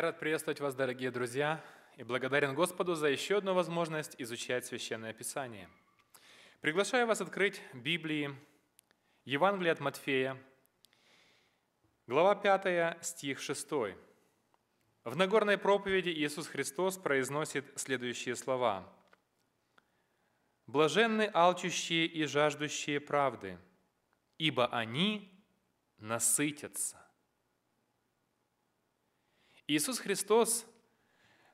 Я рад приветствовать вас, дорогие друзья, и благодарен Господу за еще одну возможность изучать Священное Писание. Приглашаю вас открыть Библии, Евангелие от Матфея, глава 5, стих 6. В Нагорной проповеди Иисус Христос произносит следующие слова. «Блаженны алчущие и жаждущие правды, ибо они насытятся». Иисус Христос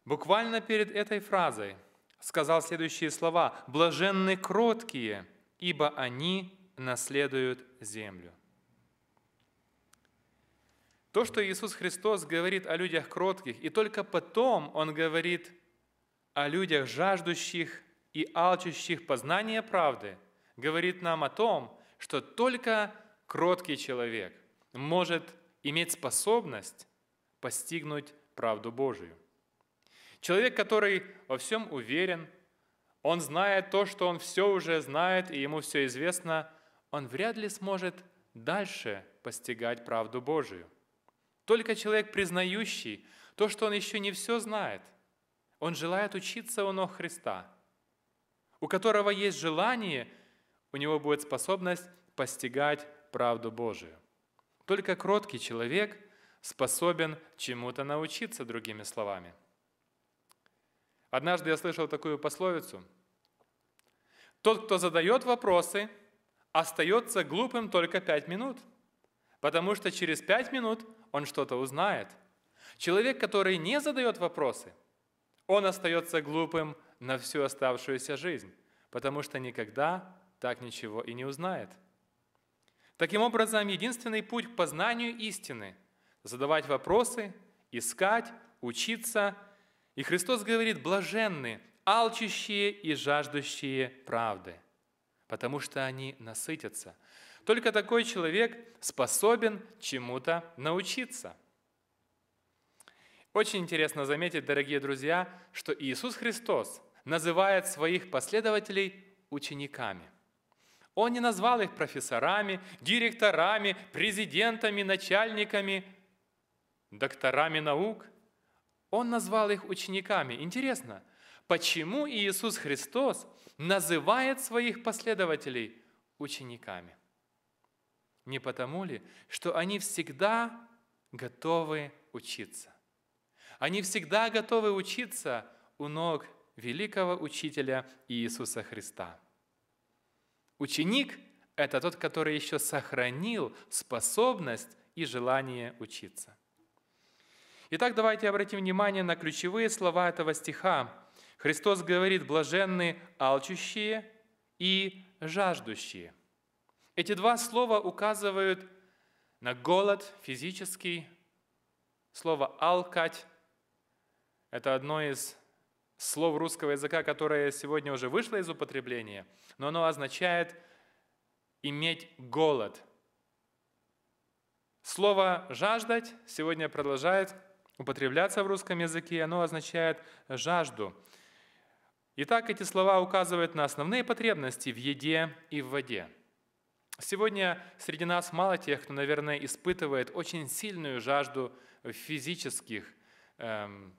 буквально перед этой фразой сказал следующие слова «блаженны кроткие, ибо они наследуют землю». То, что Иисус Христос говорит о людях кротких, и только потом Он говорит о людях жаждущих и алчущих познания правды, говорит нам о том, что только кроткий человек может иметь способность постигнуть правду Божию. Человек, который во всем уверен, он знает то, что он все уже знает, и ему все известно, он вряд ли сможет дальше постигать правду Божию. Только человек, признающий то, что он еще не все знает, он желает учиться у ног Христа, у которого есть желание, у него будет способность постигать правду Божию. Только кроткий человек, способен чему-то научиться, другими словами. Однажды я слышал такую пословицу. Тот, кто задает вопросы, остается глупым только пять минут, потому что через пять минут он что-то узнает. Человек, который не задает вопросы, он остается глупым на всю оставшуюся жизнь, потому что никогда так ничего и не узнает. Таким образом, единственный путь к познанию истины – задавать вопросы, искать, учиться. И Христос говорит, блаженны, алчущие и жаждущие правды, потому что они насытятся. Только такой человек способен чему-то научиться. Очень интересно заметить, дорогие друзья, что Иисус Христос называет своих последователей учениками. Он не назвал их профессорами, директорами, президентами, начальниками – докторами наук. Он назвал их учениками. Интересно, почему Иисус Христос называет своих последователей учениками? Не потому ли, что они всегда готовы учиться? Они всегда готовы учиться у ног великого учителя Иисуса Христа. Ученик – это тот, который еще сохранил способность и желание учиться – Итак, давайте обратим внимание на ключевые слова этого стиха. Христос говорит «блаженны алчущие и жаждущие». Эти два слова указывают на голод физический. Слово «алкать» – это одно из слов русского языка, которое сегодня уже вышло из употребления, но оно означает «иметь голод». Слово «жаждать» сегодня продолжает употребляться в русском языке, оно означает «жажду». Итак, эти слова указывают на основные потребности в еде и в воде. Сегодня среди нас мало тех, кто, наверное, испытывает очень сильную жажду в физических, эм,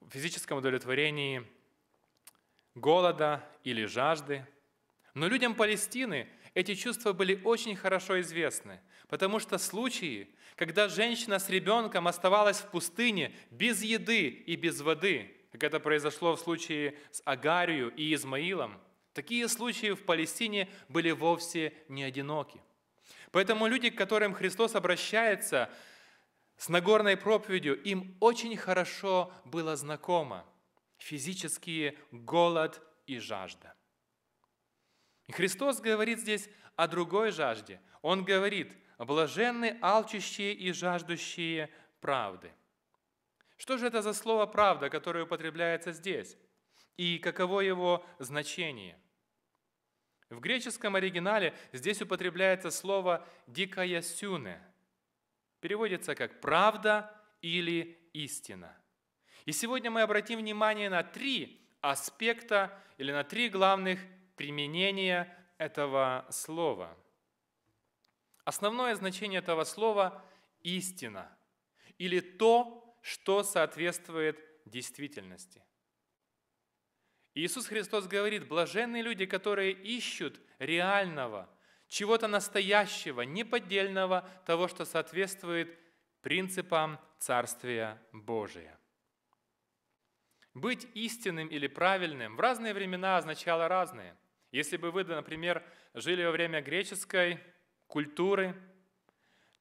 в физическом удовлетворении голода или жажды. Но людям Палестины эти чувства были очень хорошо известны. Потому что случаи, когда женщина с ребенком оставалась в пустыне без еды и без воды, как это произошло в случае с Агарию и Измаилом, такие случаи в Палестине были вовсе не одиноки. Поэтому люди, к которым Христос обращается с Нагорной проповедью, им очень хорошо было знакомо физический голод и жажда. И Христос говорит здесь о другой жажде. Он говорит, «Блаженны алчущие и жаждущие правды». Что же это за слово «правда», которое употребляется здесь? И каково его значение? В греческом оригинале здесь употребляется слово дикая сюне, Переводится как «правда» или «истина». И сегодня мы обратим внимание на три аспекта или на три главных применения этого слова – Основное значение этого слова – истина или то, что соответствует действительности. Иисус Христос говорит, блаженные люди, которые ищут реального, чего-то настоящего, неподдельного, того, что соответствует принципам Царствия Божия. Быть истинным или правильным в разные времена означало разное. Если бы вы, например, жили во время греческой культуры,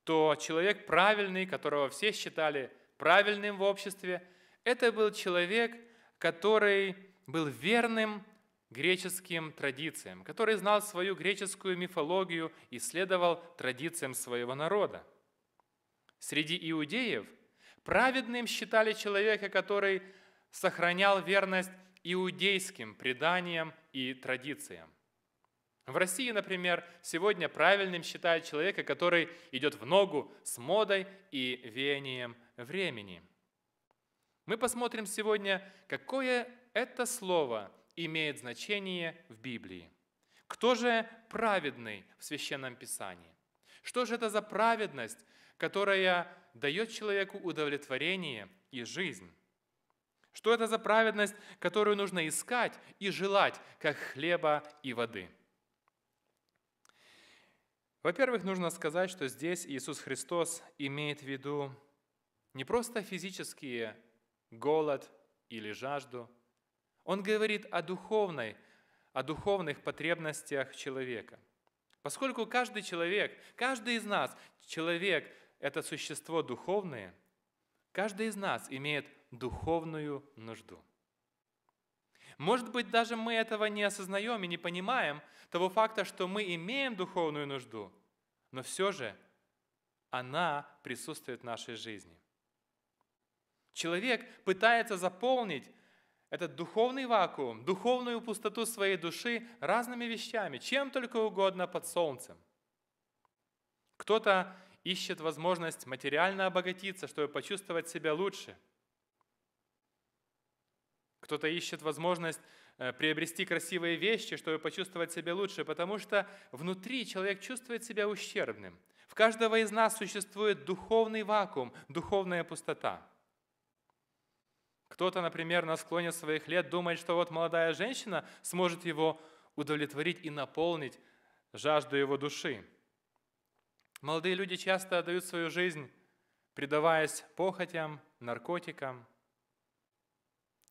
то человек правильный, которого все считали правильным в обществе, это был человек, который был верным греческим традициям, который знал свою греческую мифологию и следовал традициям своего народа. Среди иудеев праведным считали человека, который сохранял верность иудейским преданиям и традициям. В России, например, сегодня правильным считают человека, который идет в ногу с модой и веянием времени. Мы посмотрим сегодня, какое это слово имеет значение в Библии. Кто же праведный в Священном Писании? Что же это за праведность, которая дает человеку удовлетворение и жизнь? Что это за праведность, которую нужно искать и желать, как хлеба и воды – во-первых, нужно сказать, что здесь Иисус Христос имеет в виду не просто физические голод или жажду. Он говорит о духовной, о духовных потребностях человека. Поскольку каждый человек, каждый из нас, человек – это существо духовное, каждый из нас имеет духовную нужду. Может быть, даже мы этого не осознаем и не понимаем, того факта, что мы имеем духовную нужду, но все же она присутствует в нашей жизни. Человек пытается заполнить этот духовный вакуум, духовную пустоту своей души разными вещами, чем только угодно под солнцем. Кто-то ищет возможность материально обогатиться, чтобы почувствовать себя лучше – кто-то ищет возможность э, приобрести красивые вещи, чтобы почувствовать себя лучше, потому что внутри человек чувствует себя ущербным. В каждого из нас существует духовный вакуум, духовная пустота. Кто-то, например, на склоне своих лет думает, что вот молодая женщина сможет его удовлетворить и наполнить жажду его души. Молодые люди часто отдают свою жизнь, предаваясь похотям, наркотикам,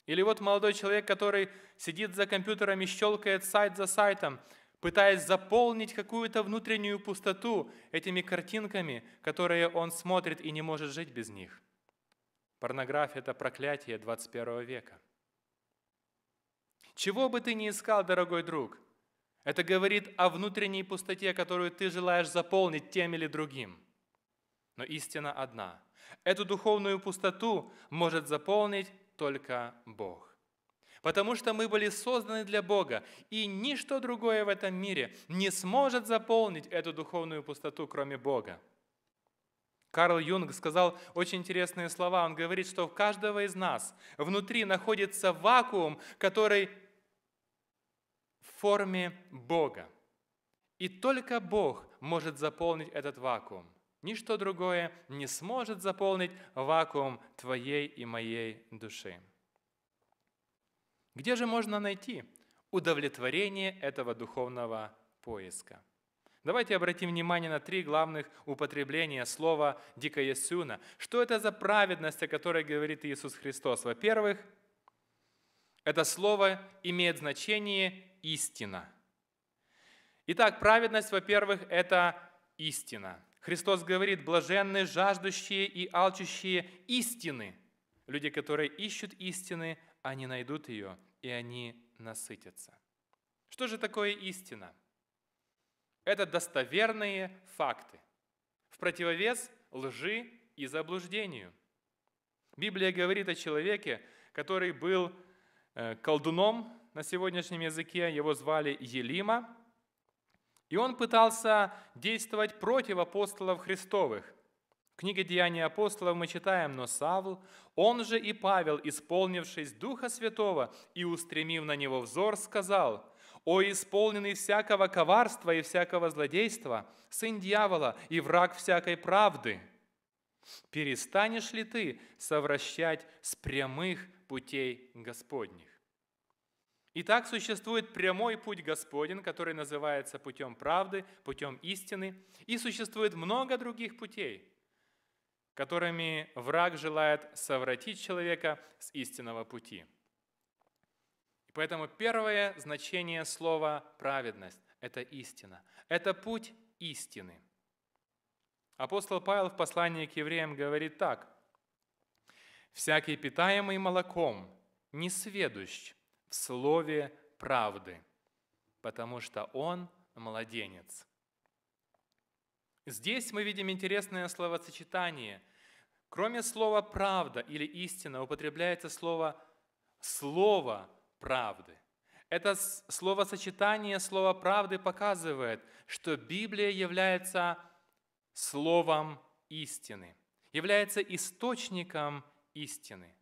или вот молодой человек, который сидит за компьютером и щелкает сайт за сайтом, пытаясь заполнить какую-то внутреннюю пустоту этими картинками, которые он смотрит и не может жить без них. Порнография – это проклятие 21 века. Чего бы ты ни искал, дорогой друг, это говорит о внутренней пустоте, которую ты желаешь заполнить тем или другим. Но истина одна. Эту духовную пустоту может заполнить только Бог. Потому что мы были созданы для Бога, и ничто другое в этом мире не сможет заполнить эту духовную пустоту, кроме Бога. Карл Юнг сказал очень интересные слова. Он говорит, что в каждого из нас внутри находится вакуум, который в форме Бога. И только Бог может заполнить этот вакуум. Ничто другое не сможет заполнить вакуум твоей и моей души. Где же можно найти удовлетворение этого духовного поиска? Давайте обратим внимание на три главных употребления слова «дикоясюна». Что это за праведность, о которой говорит Иисус Христос? Во-первых, это слово имеет значение «истина». Итак, праведность, во-первых, это истина – Христос говорит, блаженные, жаждущие и алчущие истины. Люди, которые ищут истины, они найдут ее, и они насытятся. Что же такое истина? Это достоверные факты, в противовес лжи и заблуждению. Библия говорит о человеке, который был э, колдуном на сегодняшнем языке, его звали Елима, и он пытался действовать против апостолов Христовых. В книге «Деяния апостолов» мы читаем, «Но Савл, он же и Павел, исполнившись Духа Святого и устремив на него взор, сказал, «О, исполненный всякого коварства и всякого злодейства, сын дьявола и враг всякой правды, перестанешь ли ты совращать с прямых путей Господних?» Итак, существует прямой путь Господень, который называется путем правды, путем истины, и существует много других путей, которыми враг желает совратить человека с истинного пути. И поэтому первое значение слова «праведность» – это истина, это путь истины. Апостол Павел в послании к евреям говорит так. «Всякий питаемый молоком, несведущ в слове правды, потому что он младенец. Здесь мы видим интересное словосочетание. Кроме слова «правда» или «истина» употребляется слово «слово правды». Это словосочетание слова «правды» показывает, что Библия является словом истины, является источником истины,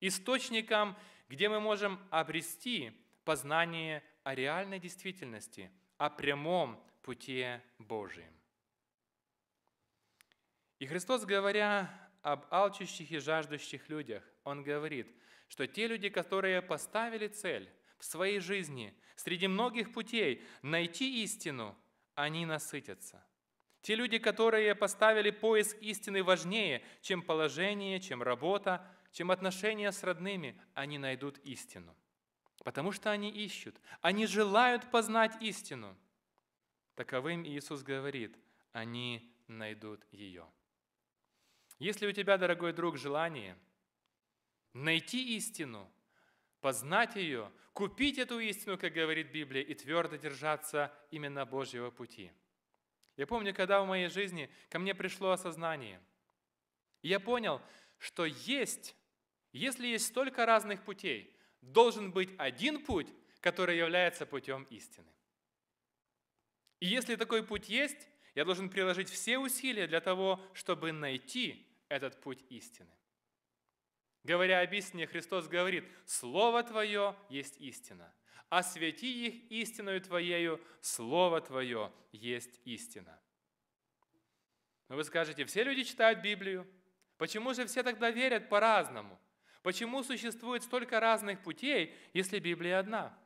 источником истины где мы можем обрести познание о реальной действительности, о прямом пути Божьем. И Христос, говоря об алчущих и жаждущих людях, Он говорит, что те люди, которые поставили цель в своей жизни, среди многих путей найти истину, они насытятся. Те люди, которые поставили поиск истины важнее, чем положение, чем работа, чем отношения с родными, они найдут истину. Потому что они ищут, они желают познать истину. Таковым Иисус говорит, они найдут ее. Если у тебя, дорогой друг, желание найти истину, познать ее, купить эту истину, как говорит Библия, и твердо держаться именно Божьего пути. Я помню, когда в моей жизни ко мне пришло осознание. я понял, что есть если есть столько разных путей, должен быть один путь, который является путем истины. И если такой путь есть, я должен приложить все усилия для того, чтобы найти этот путь истины. Говоря об истине, Христос говорит, «Слово Твое есть истина, Освяти их истиною Твоею, Слово Твое есть истина». Но вы скажете, все люди читают Библию, почему же все тогда верят по-разному – Почему существует столько разных путей, если Библия одна?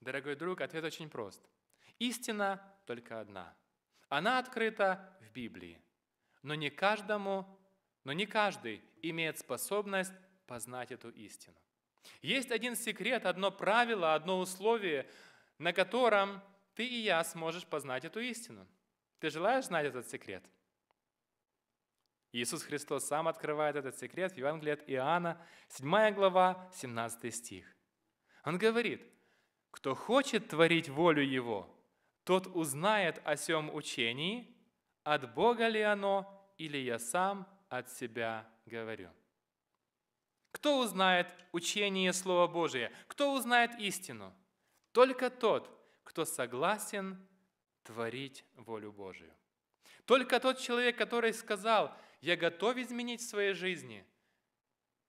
Дорогой друг, ответ очень прост. Истина только одна. Она открыта в Библии. Но не каждому, но не каждый имеет способность познать эту истину. Есть один секрет, одно правило, одно условие, на котором ты и я сможешь познать эту истину. Ты желаешь знать этот секрет? Иисус Христос сам открывает этот секрет в Евангелии от Иоанна, 7 глава, 17 стих. Он говорит, «Кто хочет творить волю Его, тот узнает о сем учении, от Бога ли оно, или я сам от себя говорю». Кто узнает учение Слова Божия? Кто узнает истину? Только тот, кто согласен творить волю Божию. Только тот человек, который сказал – я готов изменить в своей жизни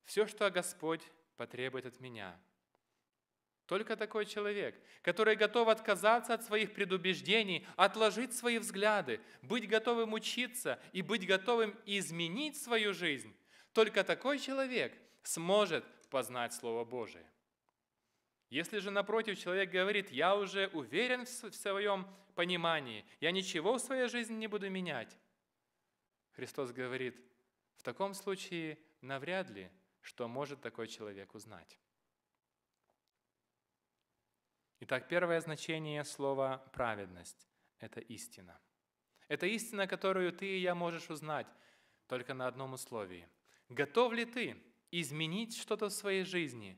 все, что Господь потребует от меня. Только такой человек, который готов отказаться от своих предубеждений, отложить свои взгляды, быть готовым учиться и быть готовым изменить свою жизнь, только такой человек сможет познать Слово Божие. Если же напротив человек говорит, я уже уверен в своем понимании, я ничего в своей жизни не буду менять, Христос говорит, в таком случае навряд ли, что может такой человек узнать. Итак, первое значение слова «праведность» — это истина. Это истина, которую ты и я можешь узнать только на одном условии. Готов ли ты изменить что-то в своей жизни,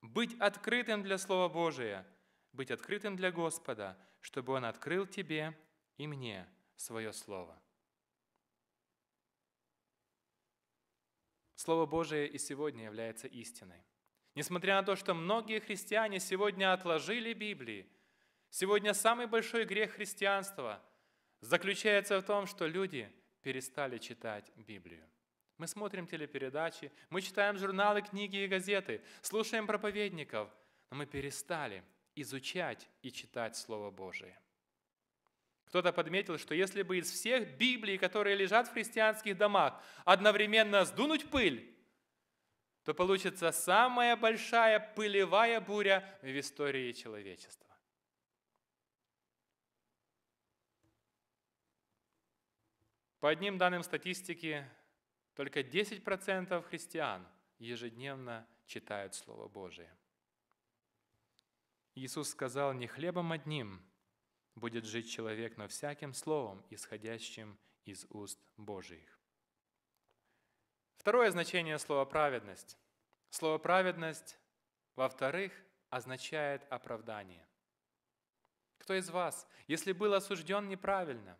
быть открытым для Слова Божия, быть открытым для Господа, чтобы Он открыл тебе и мне свое Слово? Слово Божие и сегодня является истиной. Несмотря на то, что многие христиане сегодня отложили Библии, сегодня самый большой грех христианства заключается в том, что люди перестали читать Библию. Мы смотрим телепередачи, мы читаем журналы, книги и газеты, слушаем проповедников, но мы перестали изучать и читать Слово Божие. Кто-то подметил, что если бы из всех Библий, которые лежат в христианских домах, одновременно сдунуть пыль, то получится самая большая пылевая буря в истории человечества. По одним данным статистики, только 10% христиан ежедневно читают Слово Божие. Иисус сказал, не хлебом одним – будет жить человек, но всяким словом, исходящим из уст Божиих. Второе значение слова «праведность». Слово «праведность», во-вторых, означает оправдание. Кто из вас, если был осужден неправильно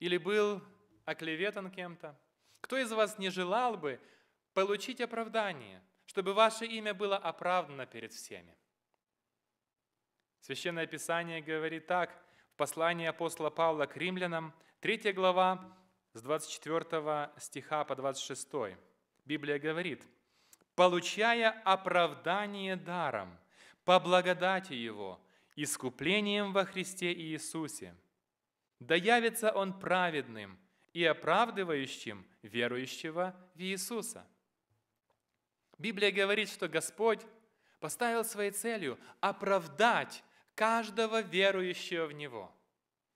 или был оклеветан кем-то, кто из вас не желал бы получить оправдание, чтобы ваше имя было оправдано перед всеми? Священное Писание говорит так в послании апостола Павла к римлянам, 3 глава, с 24 стиха по 26. Библия говорит, «Получая оправдание даром, по благодати Его, искуплением во Христе Иисусе, да явится Он праведным и оправдывающим верующего в Иисуса». Библия говорит, что Господь поставил своей целью оправдать каждого верующего в Него.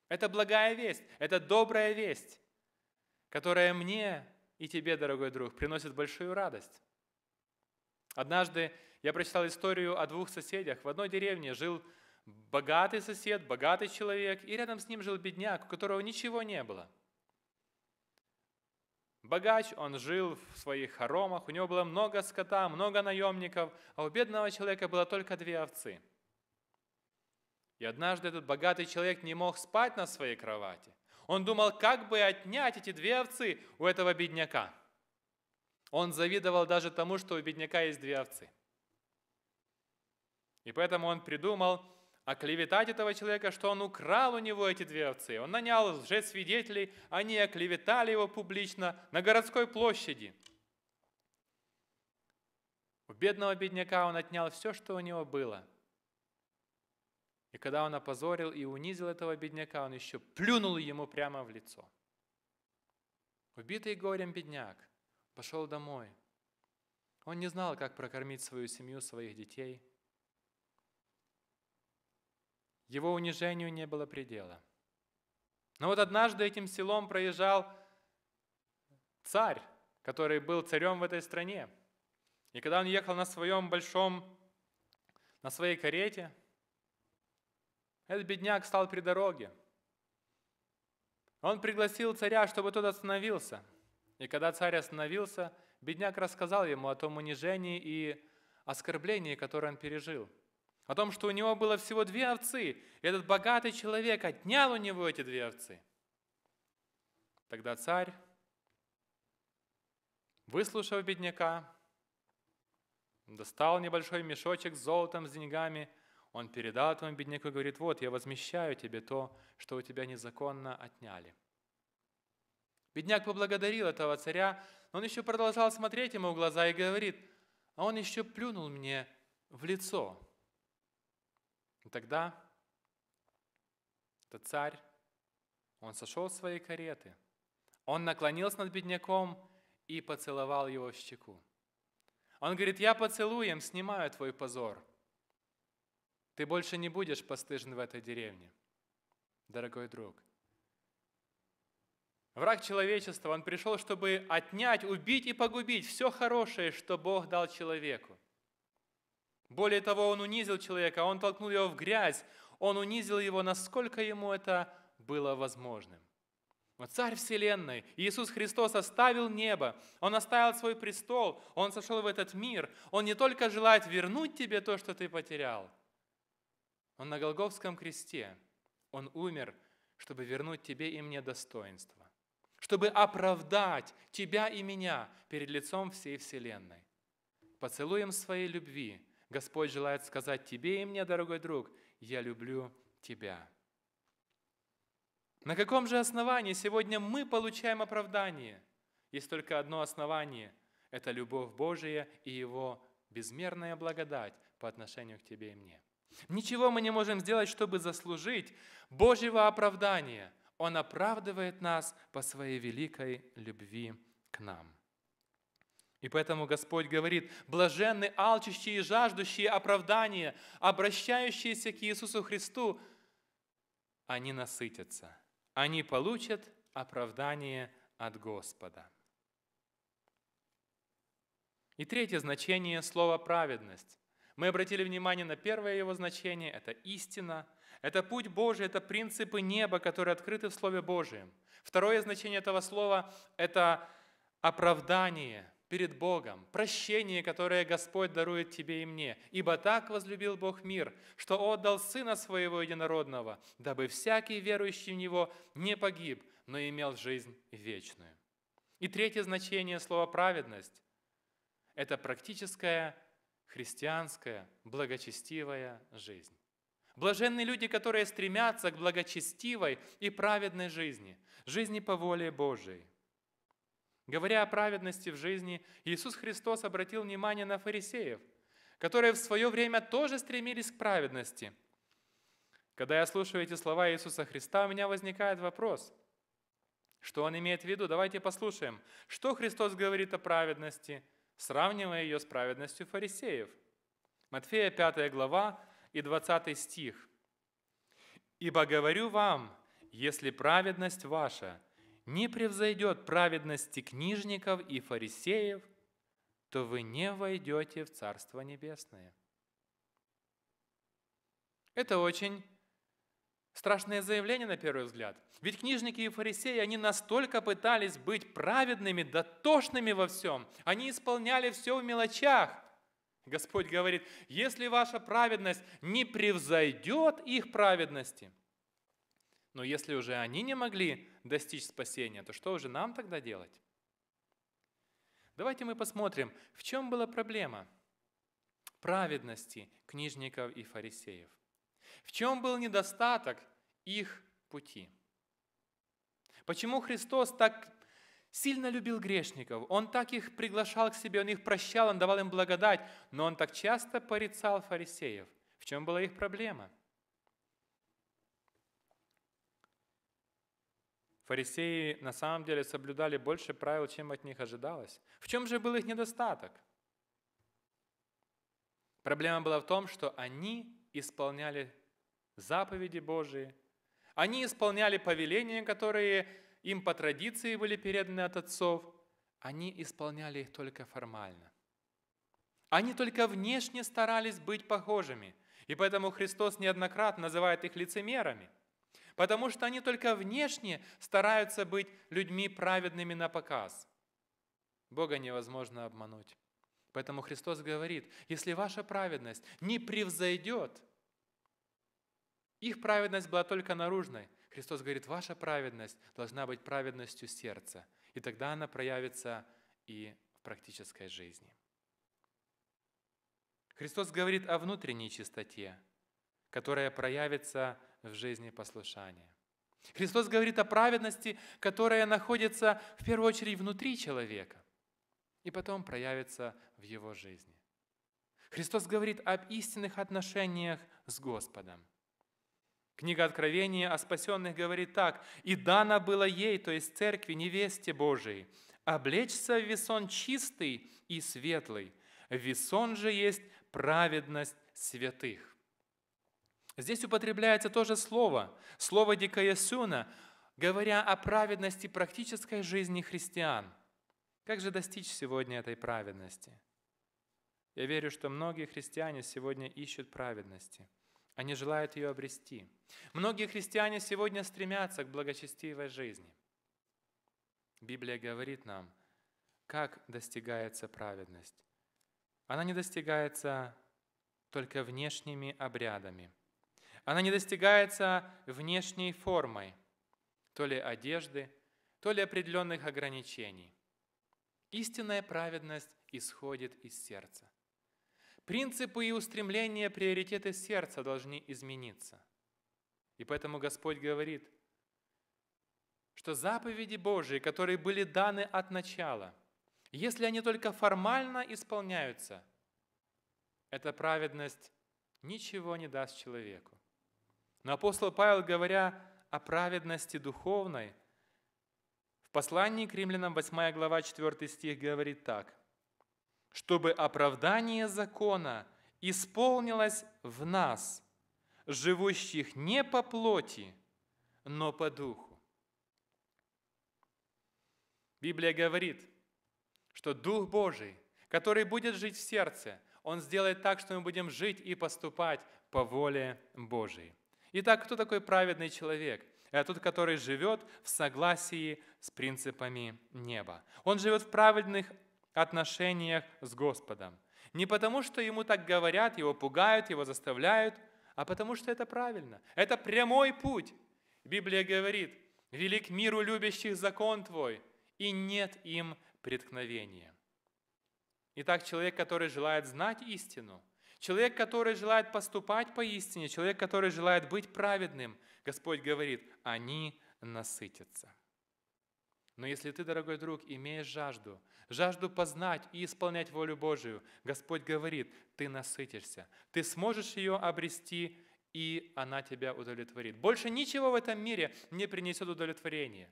Это благая весть, это добрая весть, которая мне и тебе, дорогой друг, приносит большую радость. Однажды я прочитал историю о двух соседях. В одной деревне жил богатый сосед, богатый человек, и рядом с ним жил бедняк, у которого ничего не было. Богач, он жил в своих хоромах, у него было много скота, много наемников, а у бедного человека было только две овцы – и однажды этот богатый человек не мог спать на своей кровати. Он думал, как бы отнять эти две овцы у этого бедняка. Он завидовал даже тому, что у бедняка есть две овцы. И поэтому он придумал оклеветать этого человека, что он украл у него эти две овцы. Он нанял лжесвидетелей, они оклеветали его публично на городской площади. У бедного бедняка он отнял все, что у него было – и когда он опозорил и унизил этого бедняка, он еще плюнул ему прямо в лицо. Убитый горем бедняк пошел домой. Он не знал, как прокормить свою семью, своих детей. Его унижению не было предела. Но вот однажды этим селом проезжал царь, который был царем в этой стране. И когда он ехал на своем большом, на своей карете – этот бедняк стал при дороге. Он пригласил царя, чтобы тот остановился. И когда царь остановился, бедняк рассказал ему о том унижении и оскорблении, которое он пережил. О том, что у него было всего две овцы, и этот богатый человек отнял у него эти две овцы. Тогда царь, выслушав бедняка, достал небольшой мешочек с золотом, с деньгами – он передал этому бедняку и говорит, вот, я возмещаю тебе то, что у тебя незаконно отняли. Бедняк поблагодарил этого царя, но он еще продолжал смотреть ему в глаза и говорит, а он еще плюнул мне в лицо. И тогда этот царь, он сошел с своей кареты, он наклонился над бедняком и поцеловал его в щеку. Он говорит, я поцелуем снимаю твой позор – ты больше не будешь постыжен в этой деревне, дорогой друг. Враг человечества, он пришел, чтобы отнять, убить и погубить все хорошее, что Бог дал человеку. Более того, он унизил человека, он толкнул его в грязь, он унизил его, насколько ему это было возможным. Вот Царь Вселенной, Иисус Христос оставил небо, Он оставил свой престол, Он сошел в этот мир, Он не только желает вернуть тебе то, что ты потерял – он на Голговском кресте. Он умер, чтобы вернуть тебе и мне достоинство, чтобы оправдать тебя и меня перед лицом всей Вселенной. Поцелуем своей любви Господь желает сказать тебе и мне, дорогой друг, я люблю тебя. На каком же основании сегодня мы получаем оправдание? Есть только одно основание – это любовь Божия и Его безмерная благодать по отношению к тебе и мне – Ничего мы не можем сделать, чтобы заслужить Божьего оправдания. Он оправдывает нас по своей великой любви к нам. И поэтому Господь говорит, блаженны алчущие и жаждущие оправдания, обращающиеся к Иисусу Христу, они насытятся, они получат оправдание от Господа. И третье значение слова «праведность». Мы обратили внимание на первое его значение – это истина, это путь Божий, это принципы неба, которые открыты в Слове Божьем. Второе значение этого слова – это оправдание перед Богом, прощение, которое Господь дарует тебе и мне. Ибо так возлюбил Бог мир, что отдал Сына Своего Единородного, дабы всякий верующий в Него не погиб, но имел жизнь вечную. И третье значение слова «праведность» – это практическое христианская, благочестивая жизнь. Блаженные люди, которые стремятся к благочестивой и праведной жизни, жизни по воле Божией. Говоря о праведности в жизни, Иисус Христос обратил внимание на фарисеев, которые в свое время тоже стремились к праведности. Когда я слушаю эти слова Иисуса Христа, у меня возникает вопрос, что Он имеет в виду? Давайте послушаем, что Христос говорит о праведности – сравнивая ее с праведностью фарисеев. Матфея 5 глава и 20 стих. «Ибо говорю вам, если праведность ваша не превзойдет праведности книжников и фарисеев, то вы не войдете в Царство Небесное». Это очень Страшное заявление на первый взгляд. Ведь книжники и фарисеи, они настолько пытались быть праведными, дотошными во всем. Они исполняли все в мелочах. Господь говорит, если ваша праведность не превзойдет их праведности, но если уже они не могли достичь спасения, то что уже нам тогда делать? Давайте мы посмотрим, в чем была проблема праведности книжников и фарисеев. В чем был недостаток их пути? Почему Христос так сильно любил грешников? Он так их приглашал к себе, Он их прощал, Он давал им благодать, но Он так часто порицал фарисеев. В чем была их проблема? Фарисеи на самом деле соблюдали больше правил, чем от них ожидалось. В чем же был их недостаток? Проблема была в том, что они исполняли заповеди Божии. Они исполняли повеления, которые им по традиции были переданы от отцов. Они исполняли их только формально. Они только внешне старались быть похожими. И поэтому Христос неоднократно называет их лицемерами. Потому что они только внешне стараются быть людьми праведными на показ. Бога невозможно обмануть. Поэтому Христос говорит, если ваша праведность не превзойдет – их праведность была только наружной. Христос говорит, ваша праведность должна быть праведностью сердца, и тогда она проявится и в практической жизни. Христос говорит о внутренней чистоте, которая проявится в жизни послушания. Христос говорит о праведности, которая находится в первую очередь внутри человека и потом проявится в его жизни. Христос говорит об истинных отношениях с Господом. Книга Откровения о спасенных говорит так. «И дано было ей, то есть церкви, невесте Божией, облечься в весон чистый и светлый. Весон же есть праведность святых». Здесь употребляется тоже слово, слово дикаясюна, говоря о праведности практической жизни христиан. Как же достичь сегодня этой праведности? Я верю, что многие христиане сегодня ищут праведности – они желают ее обрести. Многие христиане сегодня стремятся к благочестивой жизни. Библия говорит нам, как достигается праведность. Она не достигается только внешними обрядами. Она не достигается внешней формой, то ли одежды, то ли определенных ограничений. Истинная праведность исходит из сердца – Принципы и устремления, приоритеты сердца должны измениться. И поэтому Господь говорит, что заповеди Божии, которые были даны от начала, если они только формально исполняются, эта праведность ничего не даст человеку. Но апостол Павел, говоря о праведности духовной, в послании к римлянам 8 глава 4 стих говорит так – чтобы оправдание закона исполнилось в нас, живущих не по плоти, но по духу. Библия говорит, что Дух Божий, который будет жить в сердце, Он сделает так, что мы будем жить и поступать по воле Божией. Итак, кто такой праведный человек? Это тот, который живет в согласии с принципами неба. Он живет в праведных отношениях с Господом. Не потому, что ему так говорят, его пугают, его заставляют, а потому, что это правильно. Это прямой путь. Библия говорит, «Велик миру любящих закон твой, и нет им преткновения». Итак, человек, который желает знать истину, человек, который желает поступать по истине, человек, который желает быть праведным, Господь говорит, они насытятся. Но если ты, дорогой друг, имеешь жажду, жажду познать и исполнять волю Божию, Господь говорит, ты насытишься, ты сможешь ее обрести, и она тебя удовлетворит. Больше ничего в этом мире не принесет удовлетворения.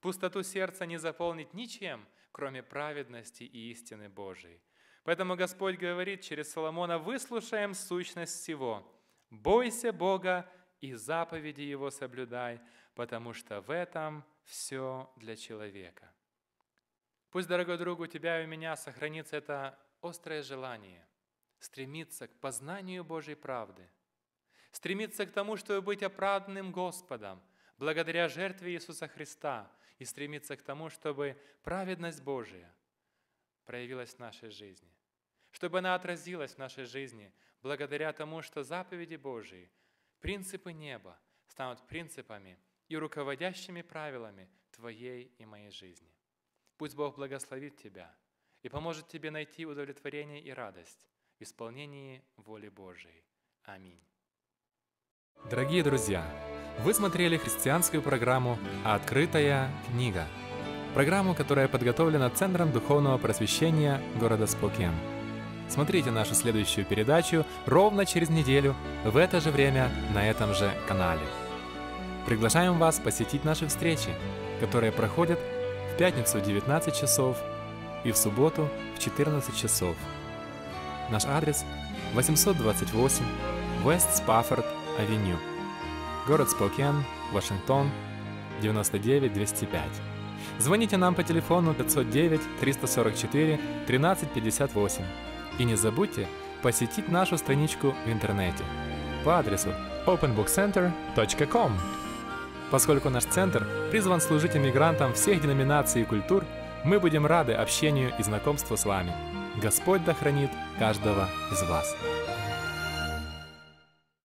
Пустоту сердца не заполнить ничем, кроме праведности и истины Божией. Поэтому Господь говорит через Соломона, выслушаем сущность всего. Бойся Бога и заповеди Его соблюдай, потому что в этом – все для человека. Пусть, дорогой друг, у тебя и у меня сохранится это острое желание стремиться к познанию Божьей правды, стремиться к тому, чтобы быть оправданным Господом благодаря жертве Иисуса Христа и стремиться к тому, чтобы праведность Божия проявилась в нашей жизни, чтобы она отразилась в нашей жизни благодаря тому, что заповеди Божии, принципы неба станут принципами – и руководящими правилами твоей и моей жизни. Пусть Бог благословит тебя и поможет тебе найти удовлетворение и радость в исполнении воли Божией. Аминь. Дорогие друзья, вы смотрели христианскую программу «Открытая книга». Программу, которая подготовлена Центром Духовного Просвещения города Спокен. Смотрите нашу следующую передачу ровно через неделю в это же время на этом же канале. Приглашаем вас посетить наши встречи, которые проходят в пятницу в 19 часов и в субботу в 14 часов. Наш адрес 828 West Spafford Avenue, город Спокен, Вашингтон, 99205. Звоните нам по телефону 509 344 1358. И не забудьте посетить нашу страничку в интернете по адресу openbookcenter.com. Поскольку наш центр призван служить иммигрантам всех деноминаций и культур, мы будем рады общению и знакомству с вами. Господь да каждого из вас.